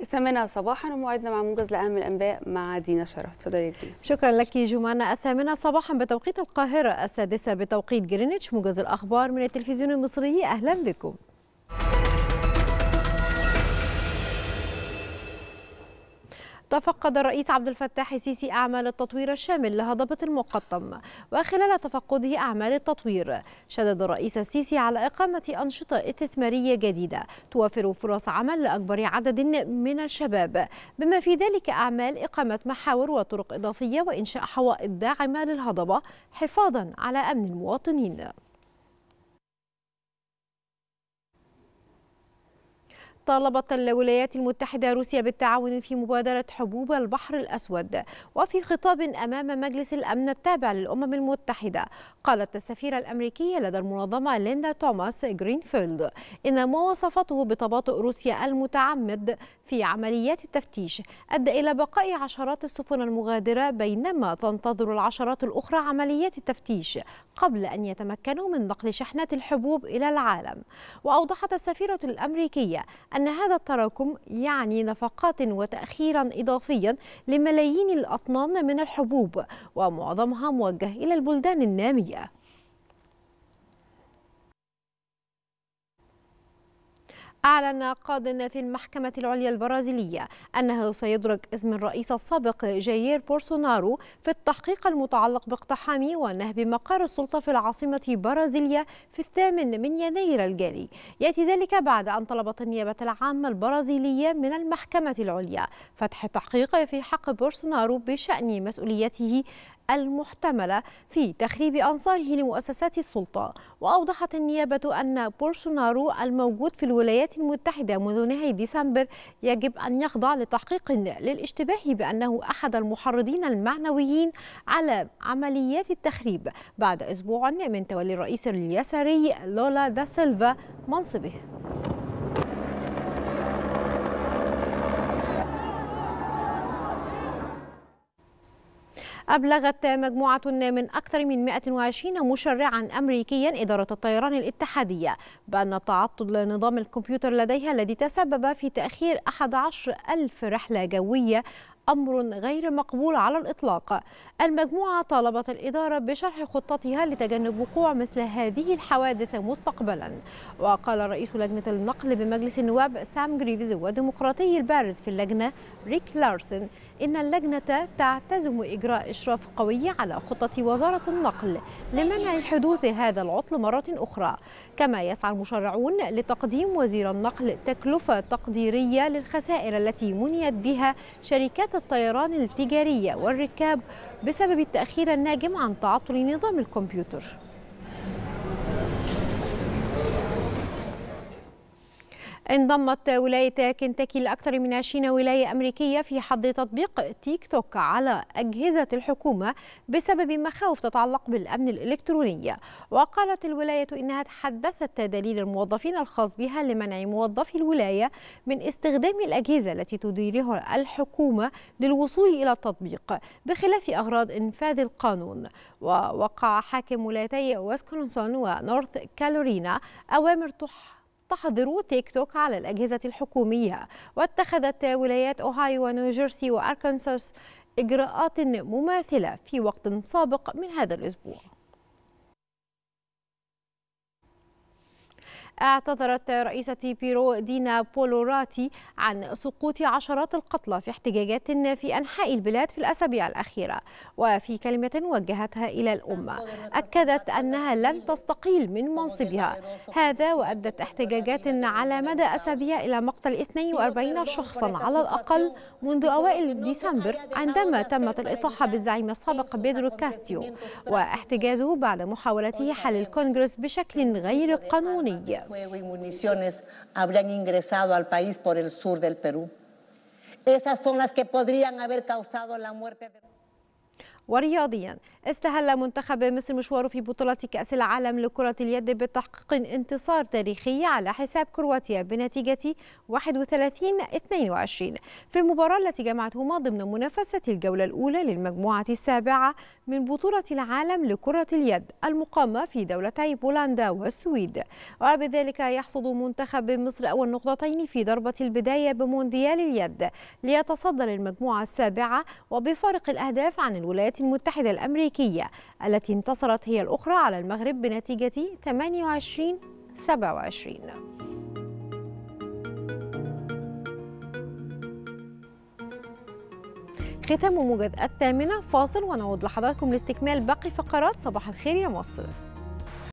الثامنة صباحا وموعدنا مع موجز لأهم الأنباء مع دينا شرف تفضلي دينا شكرا لك جمانة الثامنة صباحا بتوقيت القاهرة السادسة بتوقيت جرينتش موجز الأخبار من التلفزيون المصري أهلا بكم تفقد الرئيس عبد الفتاح السيسي أعمال التطوير الشامل لهضبة المقطم وخلال تفقده أعمال التطوير شدد الرئيس السيسي على إقامة أنشطة استثمارية جديدة توفر فرص عمل لأكبر عدد من الشباب بما في ذلك أعمال إقامة محاور وطرق إضافية وإنشاء حوائط داعمة للهضبة حفاظا على أمن المواطنين طالبت الولايات المتحدة روسيا بالتعاون في مبادرة حبوب البحر الأسود وفي خطاب أمام مجلس الأمن التابع للأمم المتحدة قالت السفيرة الأمريكية لدى المنظمة ليندا توماس جرينفيلد إن ما وصفته بتباطؤ روسيا المتعمد في عمليات التفتيش أدى إلى بقاء عشرات السفن المغادرة بينما تنتظر العشرات الأخرى عمليات التفتيش قبل أن يتمكنوا من نقل شحنات الحبوب إلى العالم وأوضحت السفيرة الأمريكية أن هذا التراكم يعني نفقات وتأخيرا إضافيا لملايين الأطنان من الحبوب ومعظمها موجه إلى البلدان النامية أعلن قاض في المحكمة العليا البرازيلية أنه سيدرج اسم الرئيس السابق جايير بورسونارو في التحقيق المتعلق باقتحام ونهب مقر السلطة في العاصمة برازيليا في الثامن من يناير الجاري يأتي ذلك بعد أن طلبت النيابة العامة البرازيلية من المحكمة العليا فتح تحقيق في حق بورسونارو بشأن مسؤوليته المحتملة في تخريب أنصاره لمؤسسات السلطة وأوضحت النيابة أن بولسونارو الموجود في الولايات المتحدة منذ نهاية ديسمبر يجب أن يخضع لتحقيق للاشتباه بأنه أحد المحرضين المعنويين على عمليات التخريب بعد أسبوع من تولي الرئيس اليساري لولا دا سيلفا منصبه أبلغت مجموعة من أكثر من 120 مشرعا أمريكيا إدارة الطيران الاتحادية بأن تعطل نظام الكمبيوتر لديها الذي تسبب في تأخير 11 ألف رحلة جوية أمر غير مقبول على الإطلاق المجموعة طالبت الإدارة بشرح خطتها لتجنب وقوع مثل هذه الحوادث مستقبلا وقال رئيس لجنة النقل بمجلس النواب سام جريفز والديمقراطي البارز في اللجنة ريك لارسن إن اللجنة تعتزم إجراء إشراف قوي على خطة وزارة النقل لمنع حدوث هذا العطل مرة أخرى كما يسعى المشرعون لتقديم وزير النقل تكلفة تقديرية للخسائر التي منيت بها شركات الطيران التجارية والركاب بسبب التأخير الناجم عن تعطل نظام الكمبيوتر انضمت ولاية كنتاكي لأكثر من 20 ولاية أمريكية في حظ تطبيق تيك توك على أجهزة الحكومة بسبب مخاوف تتعلق بالأمن الإلكتروني وقالت الولاية إنها تحدثت دليل الموظفين الخاص بها لمنع موظفي الولاية من استخدام الأجهزة التي تديرها الحكومة للوصول إلى التطبيق بخلاف أغراض إنفاذ القانون ووقع حاكم ولايتي ويسكونسون ونورث كالورينا أوامر تحقق تحظر تيك توك على الأجهزة الحكومية واتخذت ولايات أوهايو ونيوجيرسي وأركنساس إجراءات مماثلة في وقت سابق من هذا الأسبوع اعتذرت رئيسة بيرو دينا بولوراتي عن سقوط عشرات القتلى في احتجاجات في أنحاء البلاد في الأسابيع الأخيرة وفي كلمة وجهتها إلى الأمة أكدت أنها لن تستقيل من منصبها هذا وأدت احتجاجات على مدى أسابيع إلى مقتل 42 شخصا على الأقل منذ أوائل ديسمبر عندما تمت الإطاحة بالزعيم السابق بيدرو كاستيو واحتجازه بعد محاولته حل الكونغرس بشكل غير قانوني fuego y municiones habrían ingresado al país por el sur del Perú. Esas son las que podrían haber causado la muerte de... ورياضيا استهل منتخب مصر مشواره في بطولة كأس العالم لكرة اليد بتحقيق انتصار تاريخي على حساب كرواتيا بنتيجة 31-22 في المباراة التي جمعتهما ضمن منافسة الجولة الأولى للمجموعة السابعة من بطولة العالم لكرة اليد المقامة في دولتي بولندا والسويد وبذلك يحصد منتخب مصر أول نقطتين في ضربة البداية بمونديال اليد ليتصدر المجموعة السابعة وبفارق الأهداف عن الولايات المتحدة الأمريكية التي انتصرت هي الأخرى على المغرب بنتيجة 28 27 ختام موجز الثامنة فاصل ونعود لحضراتكم لاستكمال باقي فقرات صباح الخير يا مصر